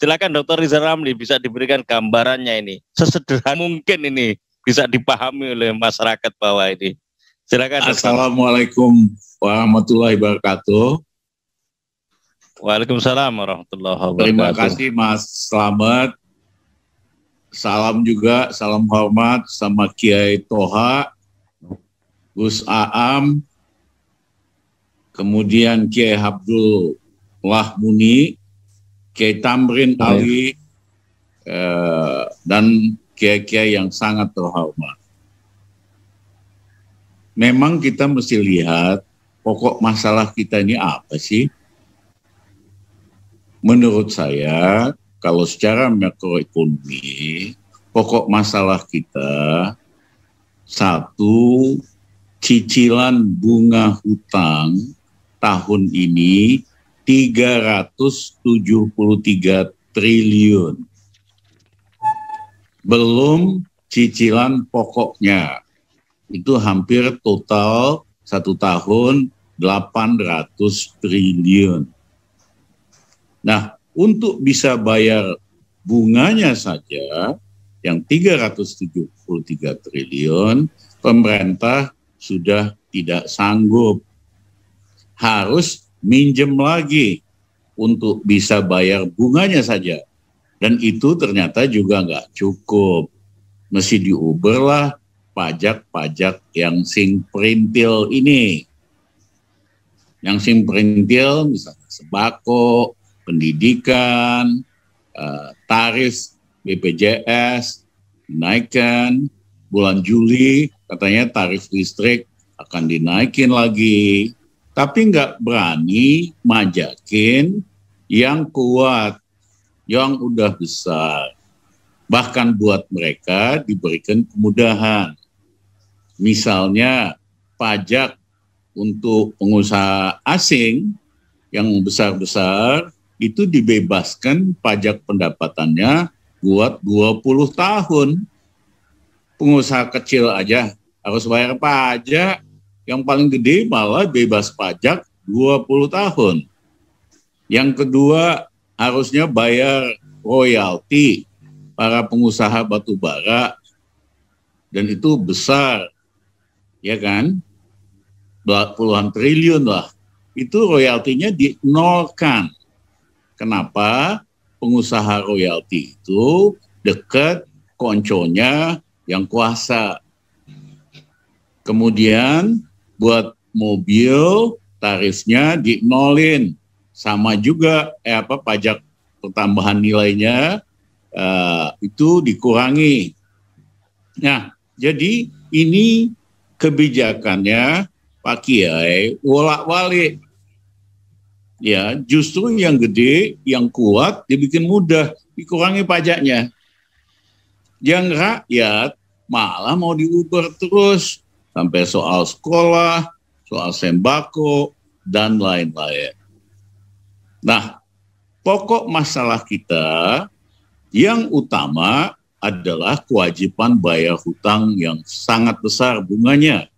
Silakan Dokter Riza Ramli bisa diberikan gambarannya ini. Sesederhana mungkin ini bisa dipahami oleh masyarakat bahwa ini. Silakan. Assalamualaikum warahmatullahi wabarakatuh. Waalaikumsalam warahmatullahi wabarakatuh. Terima kasih Mas Selamat. Salam juga, salam hormat sama Kiai Toha, Gus Aam, kemudian Kiai Abdul Lahmuni, Kiai Tamrin oh, Ali ya. dan kiai-kiai yang sangat terhormat. Memang kita mesti lihat pokok masalah kita ini apa sih? Menurut saya, kalau secara makroekonomi, pokok masalah kita satu cicilan bunga hutang tahun ini 373 triliun. Belum cicilan pokoknya. Itu hampir total satu tahun 800 triliun. Nah, untuk bisa bayar bunganya saja yang 373 triliun, pemerintah sudah tidak sanggup. Harus minjem lagi untuk bisa bayar bunganya saja. Dan itu ternyata juga nggak cukup. Mesti diuberlah pajak-pajak yang sing perintil ini. Yang sing perintil misalnya sebako, pendidikan, eh, tarif BPJS dinaikkan, bulan Juli katanya tarif listrik akan dinaikin lagi tapi nggak berani majakin yang kuat, yang udah besar. Bahkan buat mereka diberikan kemudahan. Misalnya pajak untuk pengusaha asing yang besar-besar itu dibebaskan pajak pendapatannya buat 20 tahun. Pengusaha kecil aja harus bayar pajak yang paling gede malah bebas pajak 20 tahun. Yang kedua harusnya bayar royalti para pengusaha batu bara dan itu besar ya kan puluhan triliun lah itu royaltinya di nolkan kenapa pengusaha royalti itu dekat konconya yang kuasa kemudian buat mobil tarifnya di nolin sama juga eh, apa pajak pertambahan nilainya eh, itu dikurangi. Nah, jadi ini kebijakannya Pak Kiai wolak walik Ya, justru yang gede, yang kuat dibikin mudah, dikurangi pajaknya. Yang rakyat malah mau diuber terus sampai soal sekolah, soal sembako, dan lain-lain. Nah, pokok masalah kita yang utama adalah kewajiban bayar hutang yang sangat besar bunganya.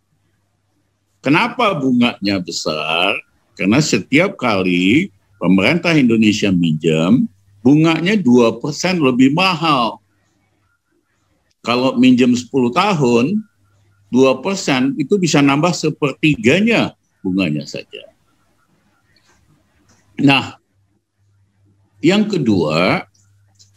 Kenapa bunganya besar? Karena setiap kali pemerintah Indonesia minjam, bunganya 2% lebih mahal. Kalau minjem 10 tahun, dua persen itu bisa nambah sepertiganya bunganya saja. Nah, yang kedua,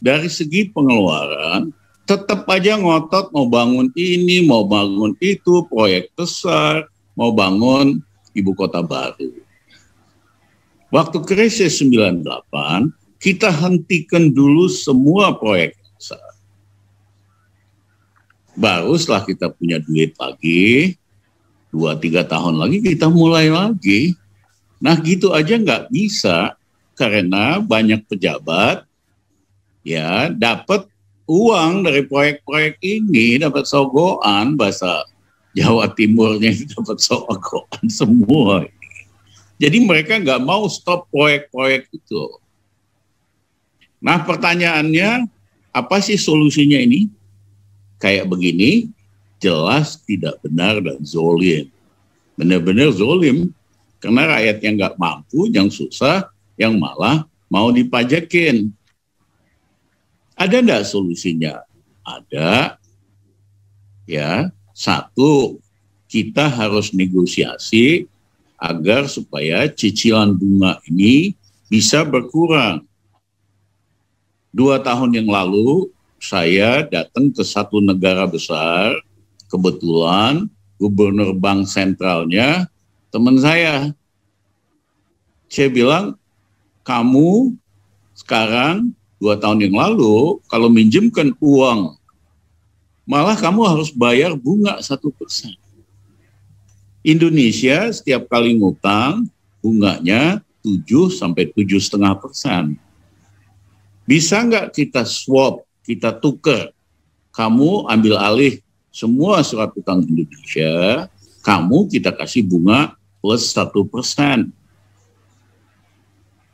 dari segi pengeluaran, tetap aja ngotot mau bangun ini, mau bangun itu, proyek besar, mau bangun ibu kota baru. Waktu krisis 98, kita hentikan dulu semua proyek Baru setelah kita punya duit lagi, dua tiga tahun lagi kita mulai lagi. Nah gitu aja nggak bisa karena banyak pejabat ya dapat uang dari proyek-proyek ini, dapat sogoan bahasa Jawa Timurnya dapat sogoan semua. Jadi mereka nggak mau stop proyek-proyek itu. Nah pertanyaannya apa sih solusinya ini? kayak begini jelas tidak benar dan zolim. Benar-benar zolim karena rakyat yang nggak mampu, yang susah, yang malah mau dipajakin. Ada enggak solusinya? Ada. Ya, satu, kita harus negosiasi agar supaya cicilan bunga ini bisa berkurang. Dua tahun yang lalu saya datang ke satu negara besar, kebetulan gubernur bank sentralnya teman saya. Saya bilang, kamu sekarang dua tahun yang lalu kalau minjemkan uang, malah kamu harus bayar bunga satu persen. Indonesia setiap kali ngutang bunganya 7 sampai tujuh setengah persen. Bisa nggak kita swap kita tuker. Kamu ambil alih semua surat utang Indonesia, kamu kita kasih bunga plus satu persen.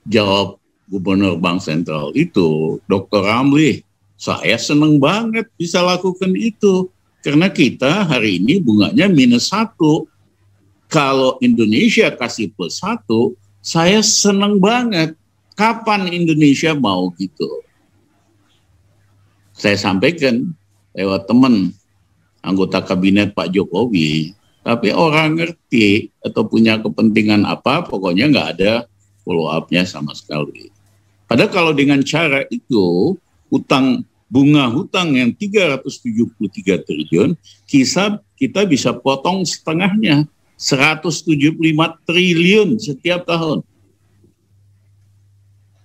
Jawab Gubernur Bank Sentral itu, Dr. Ramli, saya senang banget bisa lakukan itu. Karena kita hari ini bunganya minus satu. Kalau Indonesia kasih plus satu, saya senang banget. Kapan Indonesia mau gitu? saya sampaikan lewat teman anggota kabinet Pak Jokowi, tapi orang ngerti atau punya kepentingan apa, pokoknya nggak ada follow up-nya sama sekali. Padahal kalau dengan cara itu, utang bunga hutang yang 373 triliun, kisah kita bisa potong setengahnya, 175 triliun setiap tahun.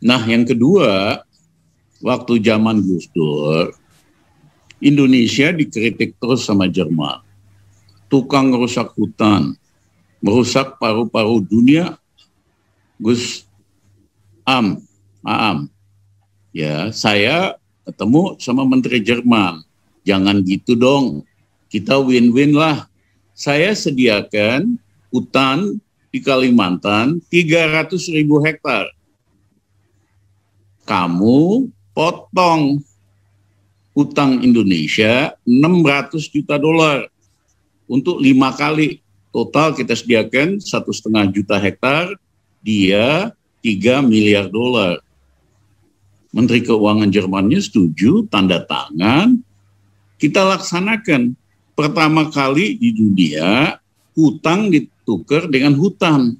Nah, yang kedua, waktu zaman Gus Dur, Indonesia dikritik terus sama Jerman. Tukang rusak hutan, merusak paru-paru dunia, Gus Am, Am. Ya, saya ketemu sama Menteri Jerman. Jangan gitu dong, kita win-win lah. Saya sediakan hutan di Kalimantan 300 ribu hektar. Kamu potong utang Indonesia 600 juta dolar untuk lima kali total kita sediakan satu setengah juta hektar dia 3 miliar dolar. Menteri Keuangan Jermannya setuju tanda tangan kita laksanakan pertama kali di dunia hutang ditukar dengan hutan.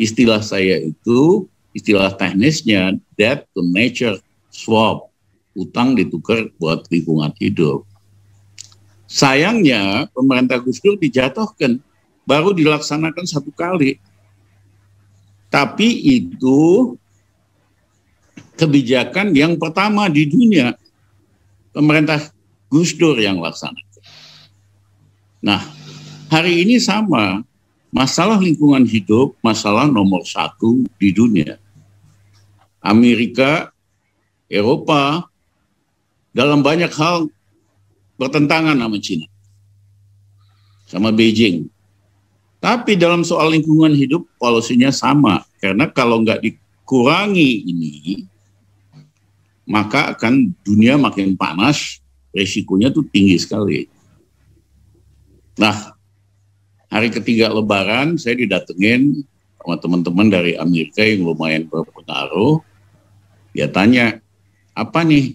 Istilah saya itu istilah teknisnya debt to nature Swap utang ditukar buat lingkungan hidup. Sayangnya pemerintah Gus Dur dijatuhkan, baru dilaksanakan satu kali. Tapi itu kebijakan yang pertama di dunia pemerintah Gus Dur yang laksanakan. Nah, hari ini sama masalah lingkungan hidup masalah nomor satu di dunia. Amerika Eropa dalam banyak hal bertentangan sama Cina, sama Beijing. Tapi dalam soal lingkungan hidup, polosinya sama. Karena kalau nggak dikurangi ini, maka akan dunia makin panas, resikonya tuh tinggi sekali. Nah, hari ketiga lebaran saya didatengin sama teman-teman dari Amerika yang lumayan berpengaruh. Dia tanya, apa nih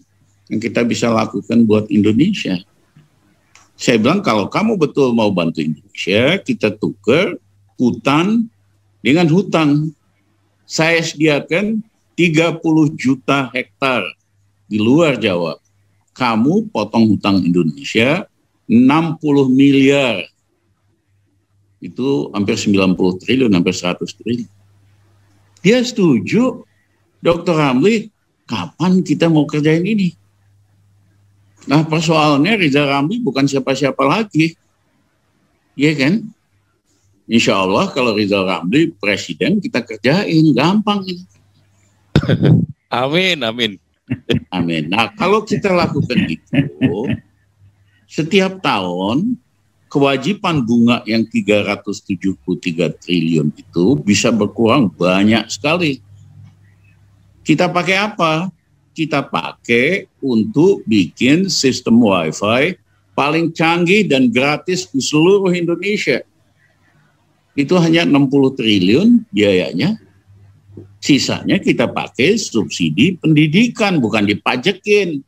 yang kita bisa lakukan buat Indonesia? Saya bilang kalau kamu betul mau bantu Indonesia, kita tuker hutan dengan hutang. Saya sediakan 30 juta hektar di luar Jawa. Kamu potong hutang Indonesia 60 miliar. Itu hampir 90 triliun, hampir 100 triliun. Dia setuju, Dr. Ramli, kapan kita mau kerjain ini? Nah persoalannya Riza Ramli bukan siapa-siapa lagi. Iya kan? Insya Allah kalau Riza Ramli presiden kita kerjain gampang ini. Amin, amin. amin. Nah kalau kita lakukan itu, setiap tahun kewajiban bunga yang 373 triliun itu bisa berkurang banyak sekali. Kita pakai apa? Kita pakai untuk bikin sistem WiFi paling canggih dan gratis di seluruh Indonesia. Itu hanya 60 triliun biayanya. Sisanya kita pakai subsidi pendidikan, bukan dipajekin.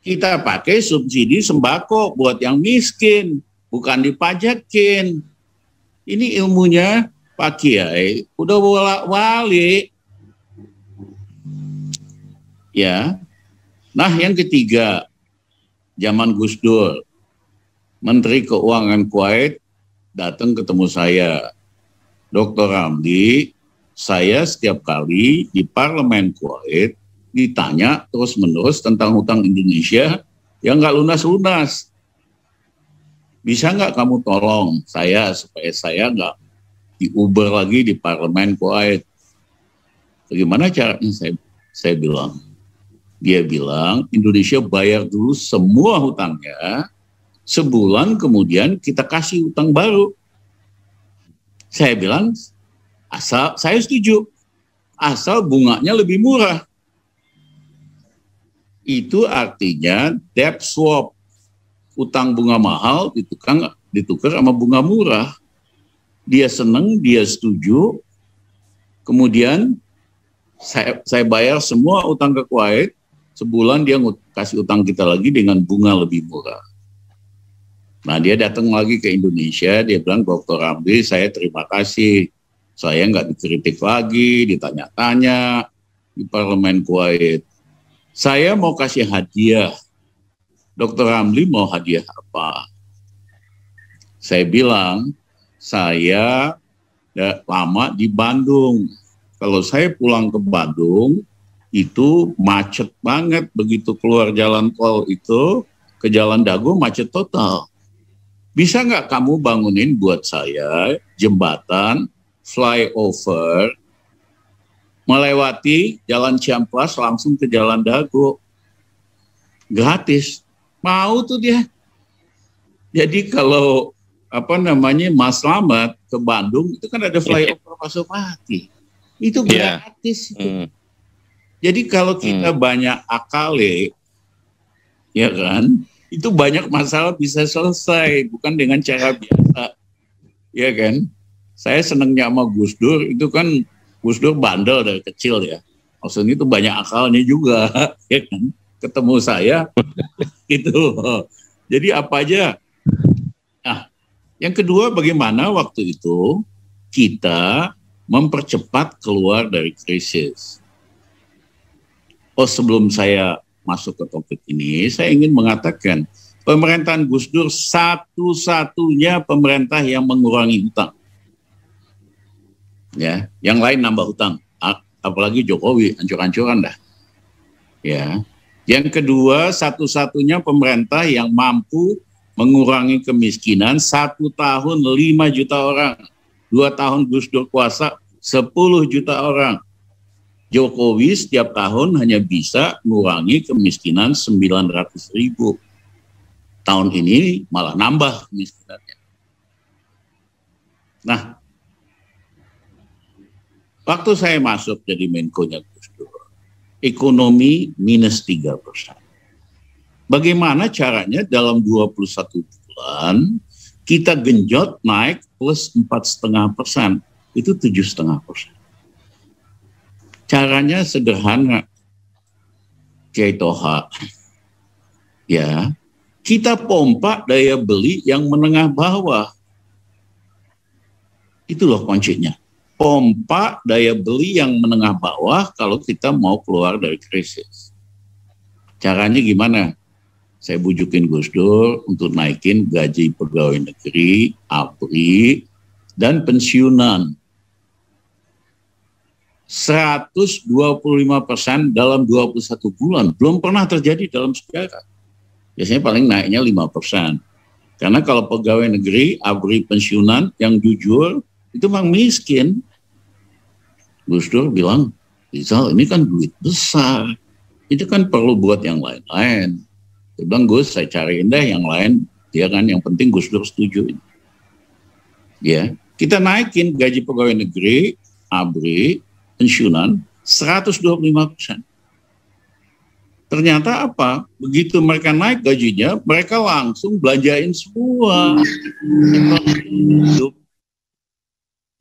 Kita pakai subsidi sembako buat yang miskin, bukan dipajakin. Ini ilmunya Pak Kiai udah wali Ya. Nah, yang ketiga, zaman Gus Dur, Menteri Keuangan Kuwait datang ketemu saya. Dr. Ramli, saya setiap kali di Parlemen Kuwait ditanya terus-menerus tentang hutang Indonesia yang nggak lunas-lunas. Bisa nggak kamu tolong saya supaya saya nggak diuber lagi di Parlemen Kuwait? Bagaimana caranya saya, saya bilang? dia bilang Indonesia bayar dulu semua hutangnya sebulan kemudian kita kasih hutang baru. Saya bilang asal saya setuju asal bunganya lebih murah. Itu artinya debt swap. Utang bunga mahal ditukar ditukar sama bunga murah. Dia seneng dia setuju. Kemudian saya, saya bayar semua utang ke Kuwait, sebulan dia kasih utang kita lagi dengan bunga lebih murah. Nah dia datang lagi ke Indonesia, dia bilang Dokter Ramli saya terima kasih, saya nggak dikritik lagi, ditanya-tanya di parlemen Kuwait. Saya mau kasih hadiah. Dokter Ramli mau hadiah apa? Saya bilang saya eh, lama di Bandung. Kalau saya pulang ke Bandung, itu macet banget begitu keluar jalan tol itu ke jalan Dago macet total. Bisa nggak kamu bangunin buat saya jembatan flyover melewati jalan Ciampas langsung ke jalan Dago gratis mau tuh dia. Jadi kalau apa namanya Mas Slamet ke Bandung itu kan ada flyover Pasopati itu iya. gratis. Yeah. Mm jadi kalau hmm. kita hmm. banyak akale, ya, ya kan, itu banyak masalah bisa selesai, bukan dengan cara biasa, ya kan. Saya senangnya sama Gus Dur, itu kan Gus Dur bandel dari kecil ya. Maksudnya itu banyak akalnya juga, ya kan. Ketemu saya, gitu. Jadi apa aja. Nah, yang kedua bagaimana waktu itu kita mempercepat keluar dari krisis Oh sebelum saya masuk ke topik ini, saya ingin mengatakan pemerintahan Gus Dur satu-satunya pemerintah yang mengurangi hutang. Ya, yang lain nambah hutang. Apalagi Jokowi ancur-ancuran dah. Ya. Yang kedua, satu-satunya pemerintah yang mampu mengurangi kemiskinan satu tahun 5 juta orang. Dua tahun Gus Dur kuasa 10 juta orang. Jokowi setiap tahun hanya bisa mengurangi kemiskinan 900 ribu. Tahun ini malah nambah kemiskinannya. Nah, waktu saya masuk jadi Menko-nya Gus Dur, ekonomi minus 3 persen. Bagaimana caranya dalam 21 bulan kita genjot naik plus 4,5 persen, itu 7,5 persen. Caranya sederhana. Kiai Toha. Ya, kita pompa daya beli yang menengah bawah. Itu loh kuncinya. Pompa daya beli yang menengah bawah kalau kita mau keluar dari krisis. Caranya gimana? Saya bujukin Gus Dur untuk naikin gaji pegawai negeri, APRI, dan pensiunan. 125 persen dalam 21 bulan. Belum pernah terjadi dalam sejarah. Biasanya paling naiknya 5 persen. Karena kalau pegawai negeri, abri pensiunan yang jujur, itu memang miskin. Gus Dur bilang, Rizal ini kan duit besar. Itu kan perlu buat yang lain-lain. Dia bilang, Gus saya cariin deh yang lain. Dia kan yang penting Gus Dur setuju. Ya, kita naikin gaji pegawai negeri, abri, pensiunan 125 persen. Ternyata apa? Begitu mereka naik gajinya, mereka langsung belanjain semua.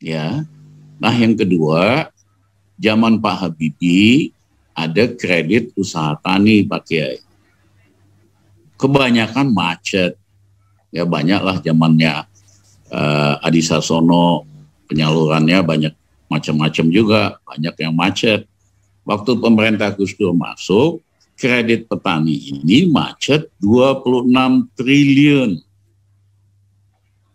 Ya. Nah yang kedua, zaman Pak Habibie ada kredit usaha tani Pak Kiai. Kebanyakan macet. Ya banyaklah zamannya uh, Adi Sasono penyalurannya banyak macam-macam juga, banyak yang macet. Waktu pemerintah Gus Dur masuk, kredit petani ini macet 26 triliun.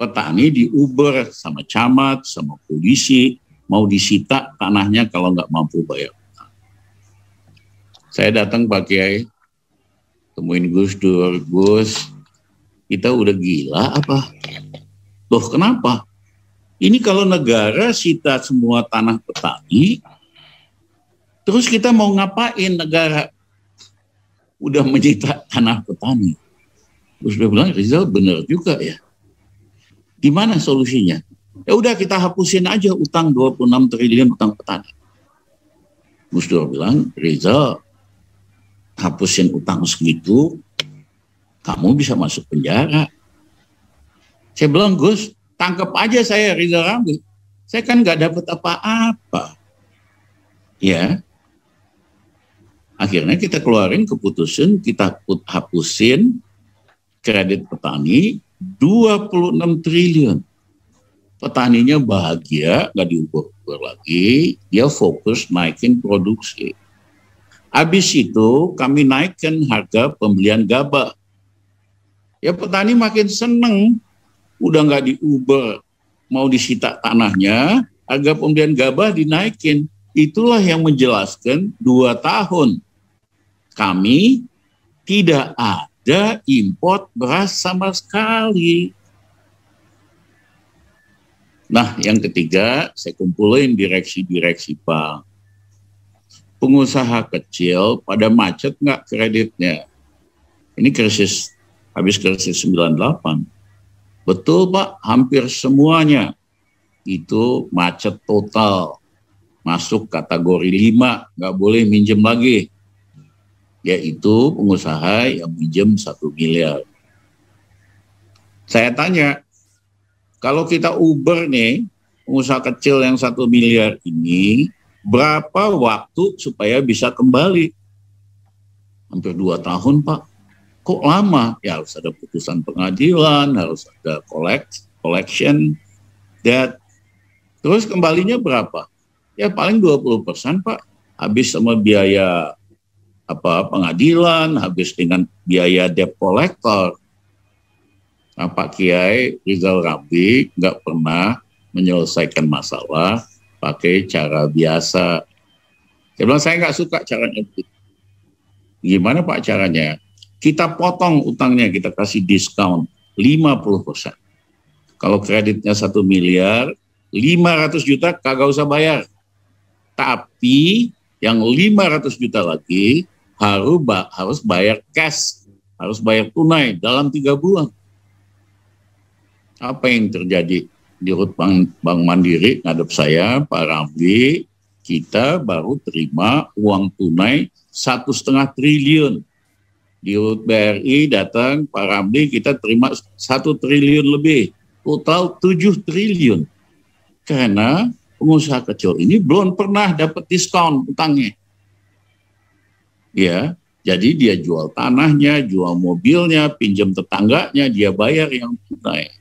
Petani diuber sama camat, sama polisi, mau disita tanahnya kalau nggak mampu bayar. Saya datang Pak Kiai, temuin Gus Dur, Gus, kita udah gila apa? Loh kenapa? Ini kalau negara sita semua tanah petani, terus kita mau ngapain negara udah menyita tanah petani? Terus dia bilang, Rizal benar juga ya. Gimana solusinya? Ya udah kita hapusin aja utang 26 triliun utang petani. Gus Dur bilang, Rizal hapusin utang segitu, kamu bisa masuk penjara. Saya bilang, Gus, tangkap aja saya Riza Ramli. Saya kan nggak dapat apa-apa. Ya. Akhirnya kita keluarin keputusan, kita put, hapusin kredit petani 26 triliun. Petaninya bahagia, nggak diubah lagi, dia fokus naikin produksi. Habis itu kami naikkan harga pembelian gabah. Ya petani makin seneng, udah nggak diubah mau disita tanahnya agar pembelian gabah dinaikin itulah yang menjelaskan dua tahun kami tidak ada import beras sama sekali Nah, yang ketiga, saya kumpulin direksi-direksi bank. Pengusaha kecil pada macet nggak kreditnya. Ini krisis, habis krisis 98. Betul Pak, hampir semuanya itu macet total. Masuk kategori 5, nggak boleh minjem lagi. Yaitu pengusaha yang minjem 1 miliar. Saya tanya, kalau kita Uber nih, pengusaha kecil yang satu miliar ini, berapa waktu supaya bisa kembali? Hampir dua tahun Pak kok lama? Ya harus ada putusan pengadilan, harus ada collect, collection, debt Terus kembalinya berapa? Ya paling 20 persen Pak, habis sama biaya apa pengadilan, habis dengan biaya debt collector. Nah, Pak Kiai Rizal Rabi nggak pernah menyelesaikan masalah pakai cara biasa. Dia bilang, saya nggak suka caranya. Gimana Pak caranya? Kita potong utangnya, kita kasih diskon 50%. Kalau kreditnya satu miliar, 500 juta kagak usah bayar. Tapi yang 500 juta lagi harus harus bayar cash, harus bayar tunai dalam tiga bulan. Apa yang terjadi di Rut Bank, Bank Mandiri ngadep saya, Pak Ramli, kita baru terima uang tunai satu setengah triliun di BRI datang Pak Ramli kita terima satu triliun lebih total 7 triliun karena pengusaha kecil ini belum pernah dapat diskon utangnya ya jadi dia jual tanahnya jual mobilnya pinjam tetangganya dia bayar yang tunai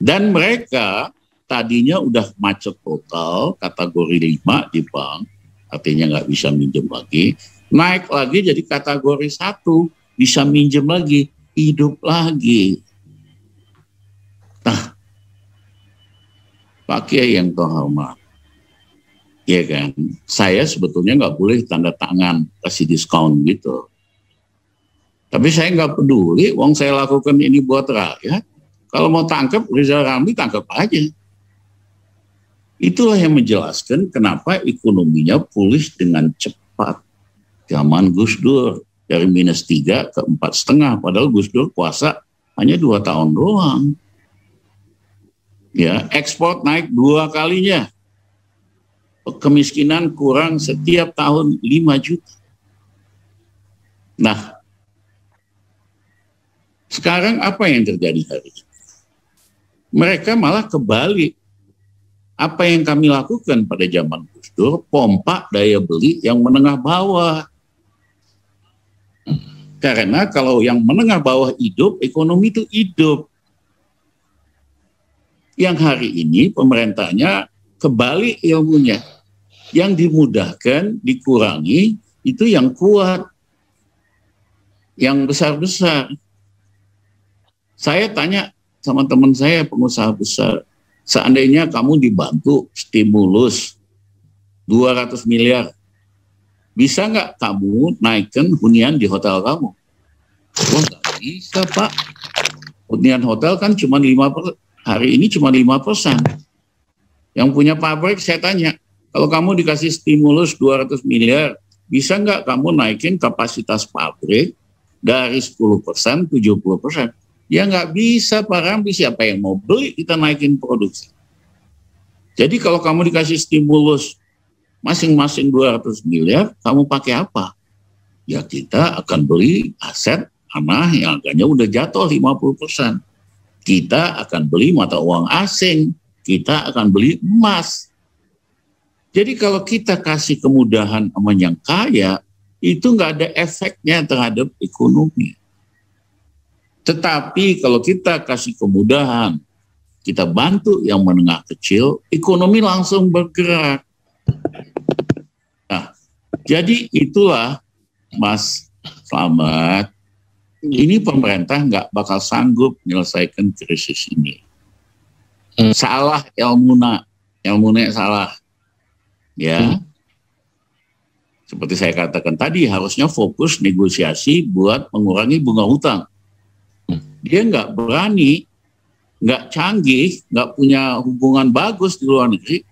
dan mereka tadinya udah macet total kategori 5 di bank artinya nggak bisa minjem lagi naik lagi jadi kategori satu bisa minjem lagi hidup lagi nah Pak Kiai yang terhormat ya kan saya sebetulnya nggak boleh tanda tangan kasih diskon gitu tapi saya nggak peduli uang saya lakukan ini buat rakyat kalau mau tangkap Rizal Ramli tangkap aja itulah yang menjelaskan kenapa ekonominya pulih dengan cepat zaman Gus Dur dari minus tiga ke empat setengah padahal Gus Dur puasa hanya dua tahun doang ya ekspor naik dua kalinya kemiskinan kurang setiap tahun lima juta nah sekarang apa yang terjadi hari ini mereka malah kebalik apa yang kami lakukan pada zaman Gus Dur pompa daya beli yang menengah bawah karena kalau yang menengah bawah hidup, ekonomi itu hidup. Yang hari ini pemerintahnya kebalik ilmunya. Yang dimudahkan, dikurangi, itu yang kuat. Yang besar-besar. Saya tanya sama teman saya pengusaha besar, seandainya kamu dibantu stimulus 200 miliar, bisa nggak kamu naikkan hunian di hotel kamu? Oh nggak bisa pak. Hunian hotel kan cuma 5 hari ini cuma 5 persen. Yang punya pabrik saya tanya, kalau kamu dikasih stimulus 200 miliar, bisa nggak kamu naikin kapasitas pabrik dari 10 persen 70 persen? Ya nggak bisa Pak Rambi, siapa yang mau beli kita naikin produksi. Jadi kalau kamu dikasih stimulus masing-masing 200 miliar, kamu pakai apa? Ya kita akan beli aset tanah yang harganya udah jatuh 50%. Kita akan beli mata uang asing, kita akan beli emas. Jadi kalau kita kasih kemudahan sama yang kaya, itu nggak ada efeknya terhadap ekonomi. Tetapi kalau kita kasih kemudahan, kita bantu yang menengah kecil, ekonomi langsung bergerak. Jadi itulah Mas Selamat, ini pemerintah nggak bakal sanggup menyelesaikan krisis ini. Hmm. Salah ilmuna, ilmunya salah. Ya. Hmm. Seperti saya katakan tadi, harusnya fokus negosiasi buat mengurangi bunga hutang. Hmm. Dia nggak berani, nggak canggih, nggak punya hubungan bagus di luar negeri.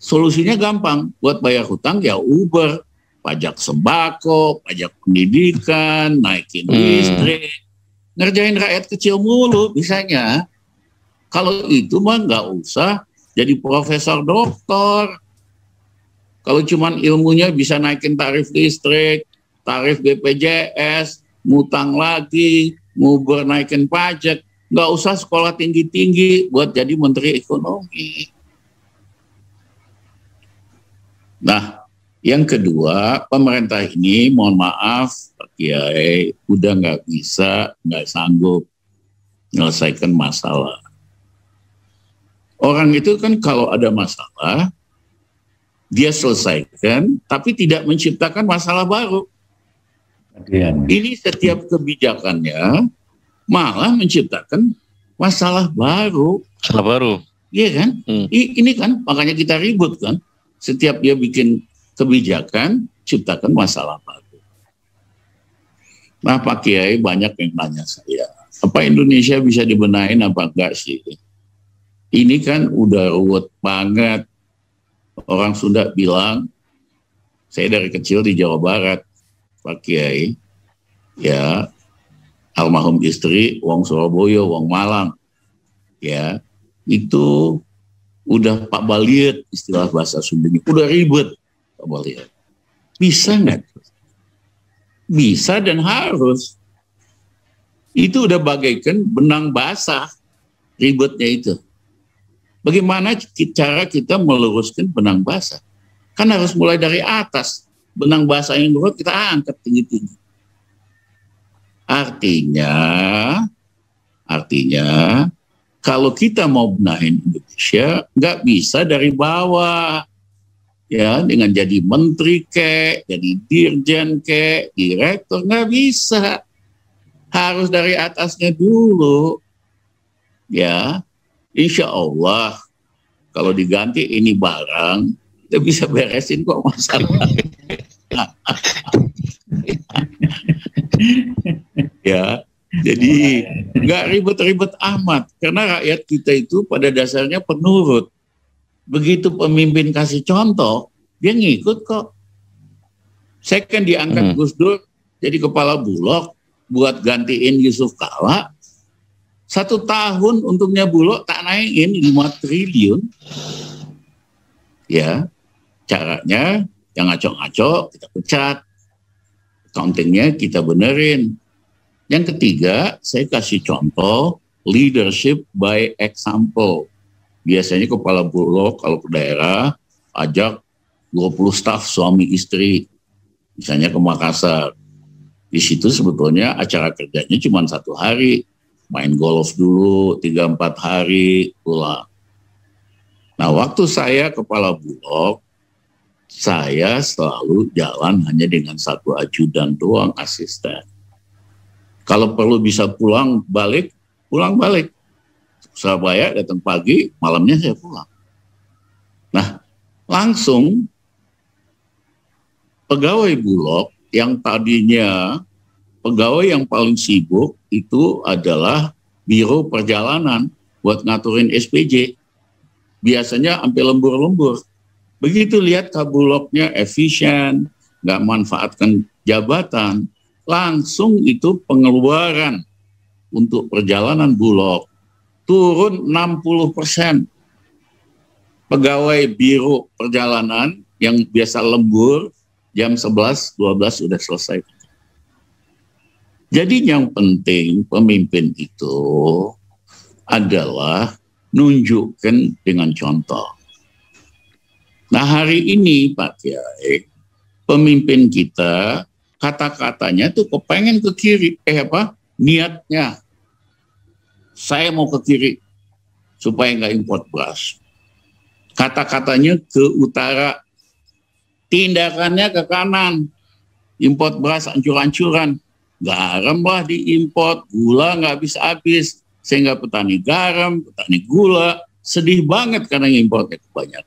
Solusinya gampang, buat bayar hutang ya Uber, pajak sembako, pajak pendidikan, naikin hmm. listrik, ngerjain rakyat kecil mulu misalnya. Kalau itu mah nggak usah jadi profesor doktor. Kalau cuman ilmunya bisa naikin tarif listrik, tarif BPJS, mutang lagi, ngubur naikin pajak, nggak usah sekolah tinggi-tinggi buat jadi menteri ekonomi. Nah, yang kedua, pemerintah ini mohon maaf Pak Kiai udah nggak bisa, nggak sanggup menyelesaikan masalah. Orang itu kan kalau ada masalah, dia selesaikan, tapi tidak menciptakan masalah baru. Adian. Iya. Ini setiap kebijakannya malah menciptakan masalah baru. Masalah baru. Iya kan? Hmm. Ini kan makanya kita ribut kan. Setiap dia bikin kebijakan, ciptakan masalah baru. Nah Pak Kiai banyak yang tanya saya, apa Indonesia bisa dibenahin apa enggak sih? Ini kan udah ruwet banget. Orang sudah bilang, saya dari kecil di Jawa Barat, Pak Kiai, ya almarhum istri Wong Surabaya, Wong Malang, ya itu udah pak baliet istilah bahasa Sundanya, udah ribet Bapak ya. lihat. Bisa nggak? Bisa dan harus. Itu udah bagaikan benang basah ribetnya itu. Bagaimana cara kita meluruskan benang basah? Kan harus mulai dari atas. Benang basah yang dulu kita angkat tinggi-tinggi. Artinya, artinya kalau kita mau benahin Indonesia, nggak bisa dari bawah ya dengan jadi menteri ke, jadi dirjen ke, direktur nggak bisa. Harus dari atasnya dulu. Ya, insya Allah kalau diganti ini barang, kita bisa beresin kok masalah. ya, jadi nggak ribet-ribet amat karena rakyat kita itu pada dasarnya penurut begitu pemimpin kasih contoh, dia ngikut kok. Saya kan diangkat hmm. Gus Dur jadi kepala Bulog buat gantiin Yusuf Kala. Satu tahun untungnya Bulog tak naikin 5 triliun. Ya, caranya yang ngaco-ngaco kita pecat. Accountingnya kita benerin. Yang ketiga, saya kasih contoh leadership by example biasanya kepala bulog kalau ke daerah ajak 20 staf suami istri misalnya ke Makassar di situ sebetulnya acara kerjanya cuma satu hari main golf dulu tiga empat hari pulang nah waktu saya kepala bulog saya selalu jalan hanya dengan satu ajudan doang asisten kalau perlu bisa pulang balik pulang balik Surabaya, datang pagi, malamnya saya pulang. Nah, langsung pegawai Bulog yang tadinya pegawai yang paling sibuk itu adalah biro perjalanan buat ngaturin SPJ. Biasanya sampai lembur-lembur. Begitu lihat kabuloknya efisien, nggak manfaatkan jabatan, langsung itu pengeluaran untuk perjalanan bulog turun 60 persen. Pegawai biru perjalanan yang biasa lembur jam 11, 12 sudah selesai. Jadi yang penting pemimpin itu adalah nunjukkan dengan contoh. Nah hari ini Pak Kiai, pemimpin kita kata-katanya tuh kepengen ke kiri, eh apa, niatnya saya mau ke kiri supaya nggak import beras. Kata-katanya ke utara, tindakannya ke kanan, import beras hancur-hancuran. Garam lah diimport, gula nggak habis-habis, sehingga petani garam, petani gula, sedih banget karena importnya banyak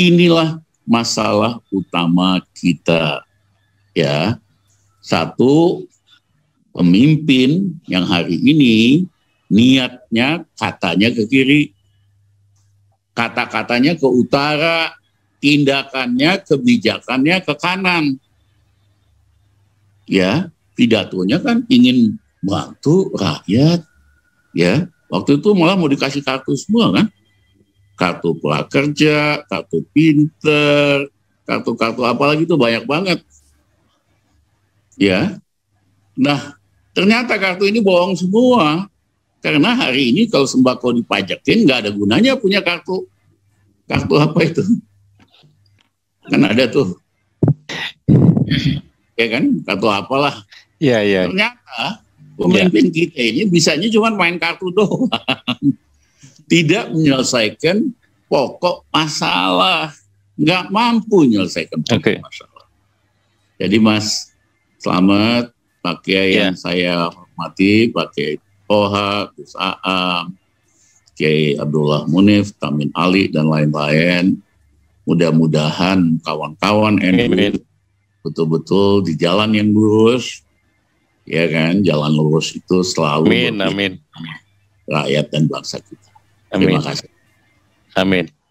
Inilah masalah utama kita. Ya, satu pemimpin yang hari ini niatnya katanya ke kiri, kata-katanya ke utara, tindakannya, kebijakannya ke kanan. Ya, pidatonya kan ingin bantu rakyat. Ya, waktu itu malah mau dikasih kartu semua kan. Kartu prakerja, kartu pinter, kartu-kartu apalagi itu banyak banget. Ya. Nah, ternyata kartu ini bohong semua. Karena hari ini kalau sembako dipajakin nggak ada gunanya punya kartu kartu apa itu? Kan ada tuh. Ya kan, kartu apalah. Iya, iya. Ternyata pemimpin ya. kita ini bisanya cuma main kartu doang. Tidak menyelesaikan pokok masalah. Nggak mampu menyelesaikan pokok okay. masalah. Jadi Mas, selamat Pak Kiai ya. yang iya. saya hormati, Pak Kiai Toha, Gus Aam, Kiai Abdullah Munif, Tamin Ali, dan lain-lain. Mudah-mudahan kawan-kawan NU betul-betul di jalan yang lurus, ya kan, jalan lurus itu selalu amin, amin. rakyat dan bangsa kita. Amin. Terima kasih. Amin.